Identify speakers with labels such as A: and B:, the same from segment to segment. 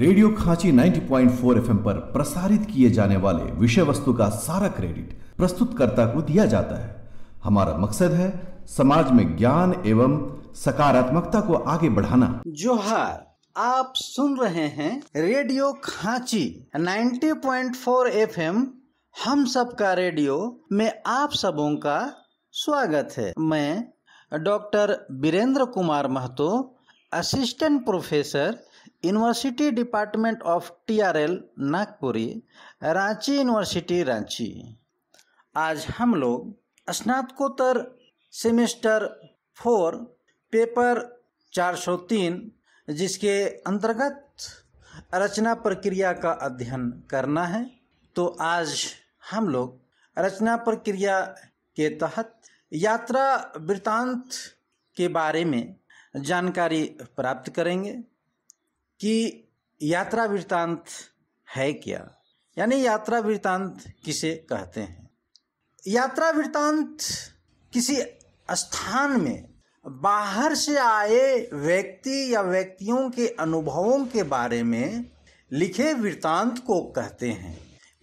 A: radio खांची 90.4 point पर प्रसारित किए जाने वाले विषय वस्तु का सारा क्रेडिट प्रस्तुतकर्ता को दिया जाता है हमारा मकसद है समाज में ज्ञान एवं सकारात्मकता को आगे बढ़ाना जोहार आप सुन रहे हैं रेडियो खांची 90.4 पॉइंट हम सब का रेडियो में आप सबों का स्वागत है मैं doctor Birendra Kumar Mahto assistant professor university department of TRL Nagpuri Ranchi university Ranchi आज हम लोग स्नातकोत्तर सेमेस्टर फोर पेपर 403 जिसके अंतर्गत रचना प्रक्रिया का अध्ययन करना है तो आज हम लोग रचना प्रक्रिया के तहत यात्रा वृतांत के बारे में जानकारी प्राप्त करेंगे कि यात्रा वृत्तांत है क्या यानी यात्रा वृतांत किसे कहते हैं यात्रा वृत्तांत किसी स्थान में बाहर से आए व्यक्ति या व्यक्तियों के अनुभवों के बारे में लिखे वृत्तांत को कहते हैं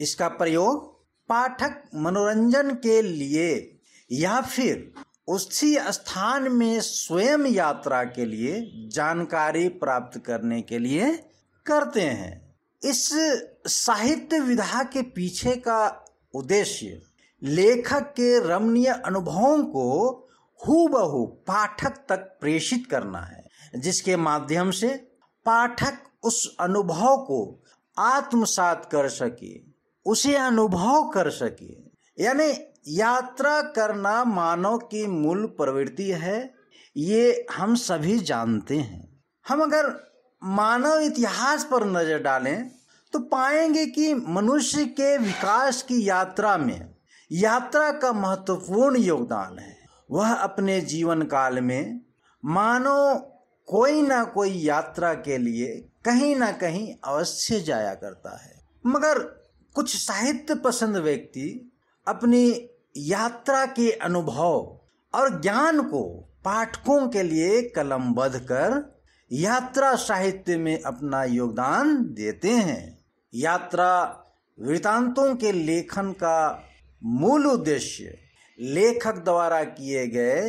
A: इसका प्रयोग पाठक मनोरंजन के लिए या फिर उसी स्थान में स्वयं यात्रा के लिए जानकारी प्राप्त करने के लिए करते हैं इस साहित्य विधा के पीछे का उद्देश्य लेखक के रमणीय अनुभवों को हूबहू पाठक तक प्रेषित करना है जिसके माध्यम से पाठक उस अनुभव को आत्मसात कर सके उसे अनुभव कर सके यानी यात्रा करना मानव की मूल प्रवृत्ति है ये हम सभी जानते हैं हम अगर मानव इतिहास पर नज़र डालें तो पाएंगे कि मनुष्य के विकास की यात्रा में यात्रा का महत्वपूर्ण योगदान है वह अपने जीवन काल में मानो कोई ना कोई यात्रा के लिए कहीं ना कहीं अवश्य जाया करता है मगर कुछ साहित्य पसंद व्यक्ति अपनी यात्रा के अनुभव और ज्ञान को पाठकों के लिए कलमबद्ध कर यात्रा साहित्य में अपना योगदान देते हैं यात्रा वृतांतों के लेखन का मूल उद्देश्य लेखक द्वारा किए गए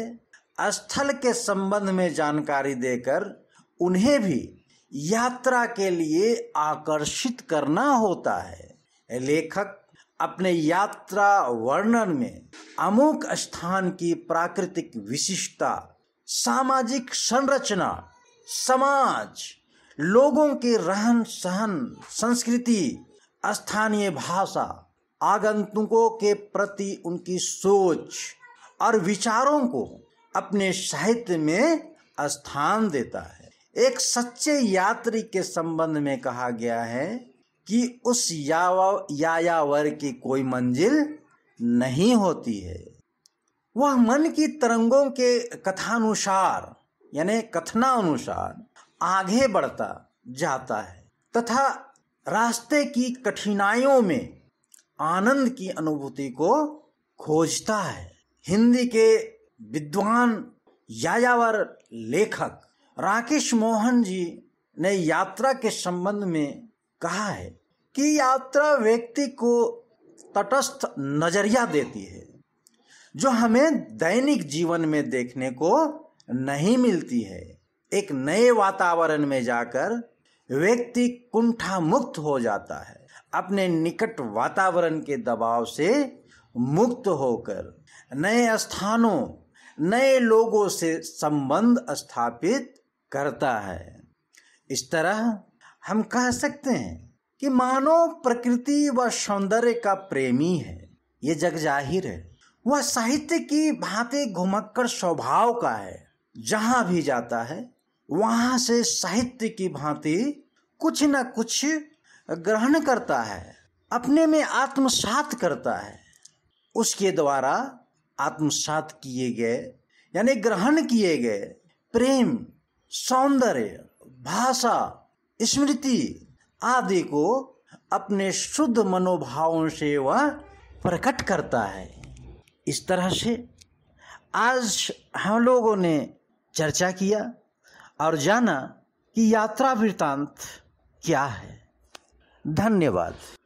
A: स्थल के संबंध में जानकारी देकर उन्हें भी यात्रा के लिए आकर्षित करना होता है लेखक अपने यात्रा वर्णन में अमुक स्थान की प्राकृतिक विशिष्टता सामाजिक संरचना समाज लोगों के रहन सहन संस्कृति स्थानीय भाषा आगंतुकों के प्रति उनकी सोच और विचारों को अपने साहित्य में स्थान देता है एक सच्चे यात्री के संबंध में कहा गया है कि उस यावा यायावर की कोई मंजिल नहीं होती है वह मन की तरंगों के कथानुसार यानी कथनानुसार आगे बढ़ता जाता है तथा रास्ते की कठिनाइयों में आनंद की अनुभूति को खोजता है हिंदी के विद्वान यायावर लेखक राकेश मोहन जी ने यात्रा के संबंध में कहा है कि यात्रा व्यक्ति को तटस्थ नजरिया देती है जो हमें दैनिक जीवन में देखने को नहीं मिलती है एक नए वातावरण में जाकर व्यक्ति कुंठा मुक्त हो जाता है अपने निकट वातावरण के दबाव से मुक्त होकर नए स्थानों नए लोगों से संबंध स्थापित करता है इस तरह हम कह सकते हैं कि मानव प्रकृति व सौंदर्य का प्रेमी है ये जग जाहिर है वह साहित्य की भांति घुमक्कर स्वभाव का है जहां भी जाता है वहां से साहित्य की भांति कुछ न कुछ ग्रहण करता है अपने में आत्मसात करता है उसके द्वारा आत्मसात किए गए यानी ग्रहण किए गए प्रेम सौंदर्य भाषा स्मृति आदि को अपने शुद्ध मनोभावों से वह प्रकट करता है इस तरह से आज हम लोगों ने चर्चा किया और जाना कि यात्रा वृतांत क्या है धन्यवाद